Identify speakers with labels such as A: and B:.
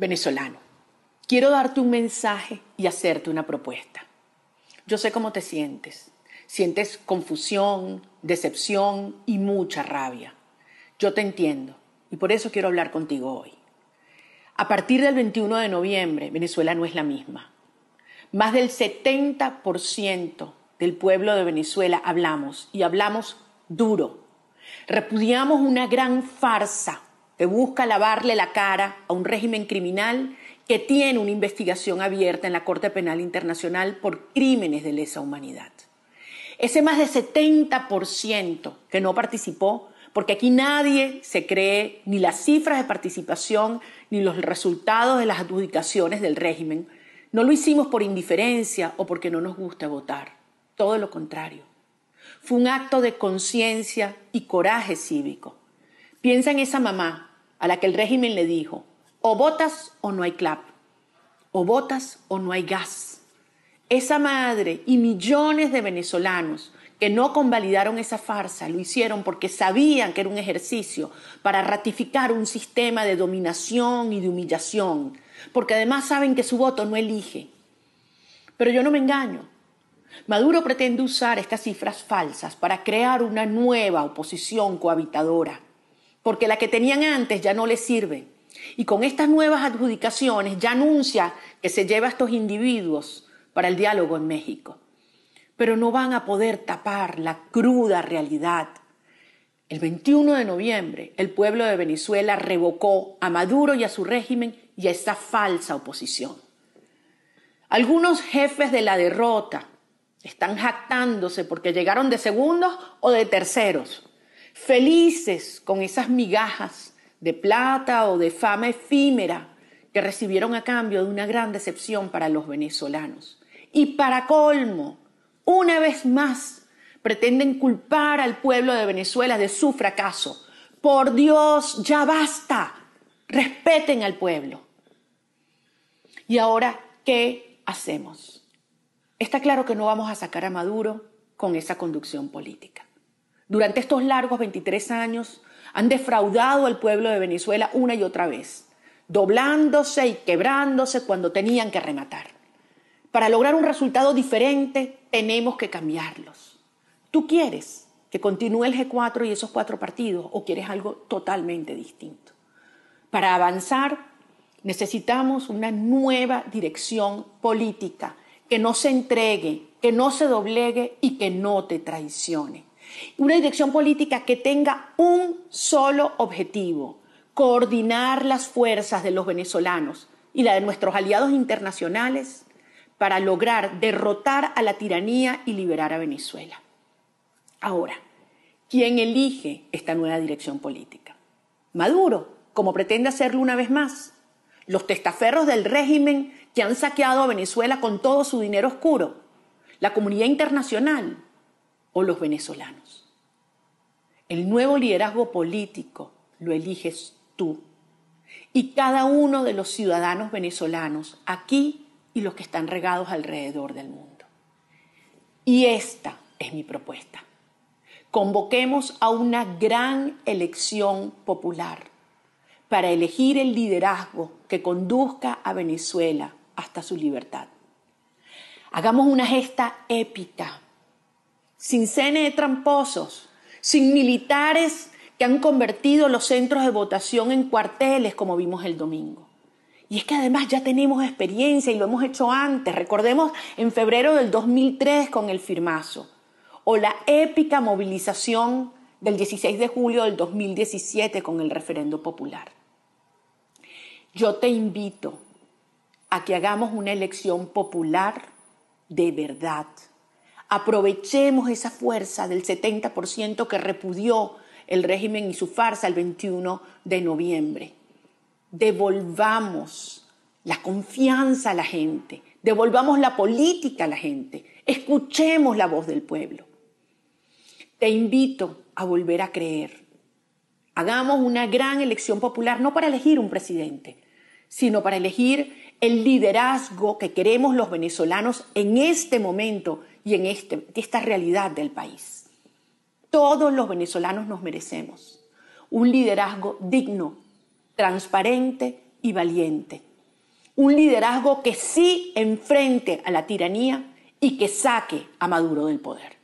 A: venezolano, quiero darte un mensaje y hacerte una propuesta. Yo sé cómo te sientes. Sientes confusión, decepción y mucha rabia. Yo te entiendo y por eso quiero hablar contigo hoy. A partir del 21 de noviembre, Venezuela no es la misma. Más del 70% del pueblo de Venezuela hablamos y hablamos duro. Repudiamos una gran farsa que busca lavarle la cara a un régimen criminal que tiene una investigación abierta en la Corte Penal Internacional por crímenes de lesa humanidad. Ese más de 70% que no participó, porque aquí nadie se cree ni las cifras de participación ni los resultados de las adjudicaciones del régimen, no lo hicimos por indiferencia o porque no nos gusta votar, todo lo contrario. Fue un acto de conciencia y coraje cívico. Piensa en esa mamá a la que el régimen le dijo, o votas o no hay CLAP, o votas o no hay gas. Esa madre y millones de venezolanos que no convalidaron esa farsa, lo hicieron porque sabían que era un ejercicio para ratificar un sistema de dominación y de humillación, porque además saben que su voto no elige. Pero yo no me engaño. Maduro pretende usar estas cifras falsas para crear una nueva oposición cohabitadora porque la que tenían antes ya no les sirve. Y con estas nuevas adjudicaciones ya anuncia que se lleva a estos individuos para el diálogo en México. Pero no van a poder tapar la cruda realidad. El 21 de noviembre el pueblo de Venezuela revocó a Maduro y a su régimen y a esta falsa oposición. Algunos jefes de la derrota están jactándose porque llegaron de segundos o de terceros felices con esas migajas de plata o de fama efímera que recibieron a cambio de una gran decepción para los venezolanos. Y para colmo, una vez más, pretenden culpar al pueblo de Venezuela de su fracaso. Por Dios, ya basta. Respeten al pueblo. Y ahora, ¿qué hacemos? Está claro que no vamos a sacar a Maduro con esa conducción política durante estos largos 23 años han defraudado al pueblo de Venezuela una y otra vez, doblándose y quebrándose cuando tenían que rematar. Para lograr un resultado diferente tenemos que cambiarlos. ¿Tú quieres que continúe el G4 y esos cuatro partidos o quieres algo totalmente distinto? Para avanzar necesitamos una nueva dirección política que no se entregue, que no se doblegue y que no te traicione. Una dirección política que tenga un solo objetivo, coordinar las fuerzas de los venezolanos y la de nuestros aliados internacionales para lograr derrotar a la tiranía y liberar a Venezuela. Ahora, ¿quién elige esta nueva dirección política? Maduro, como pretende hacerlo una vez más. Los testaferros del régimen que han saqueado a Venezuela con todo su dinero oscuro. La comunidad internacional, o los venezolanos. El nuevo liderazgo político lo eliges tú y cada uno de los ciudadanos venezolanos aquí y los que están regados alrededor del mundo. Y esta es mi propuesta. Convoquemos a una gran elección popular para elegir el liderazgo que conduzca a Venezuela hasta su libertad. Hagamos una gesta épica sin de tramposos, sin militares que han convertido los centros de votación en cuarteles, como vimos el domingo. Y es que además ya tenemos experiencia y lo hemos hecho antes. Recordemos en febrero del 2003 con el firmazo o la épica movilización del 16 de julio del 2017 con el referendo popular. Yo te invito a que hagamos una elección popular de verdad. Aprovechemos esa fuerza del 70% que repudió el régimen y su farsa el 21 de noviembre. Devolvamos la confianza a la gente, devolvamos la política a la gente, escuchemos la voz del pueblo. Te invito a volver a creer. Hagamos una gran elección popular, no para elegir un presidente, sino para elegir el liderazgo que queremos los venezolanos en este momento y en este, esta realidad del país. Todos los venezolanos nos merecemos un liderazgo digno, transparente y valiente. Un liderazgo que sí enfrente a la tiranía y que saque a Maduro del poder.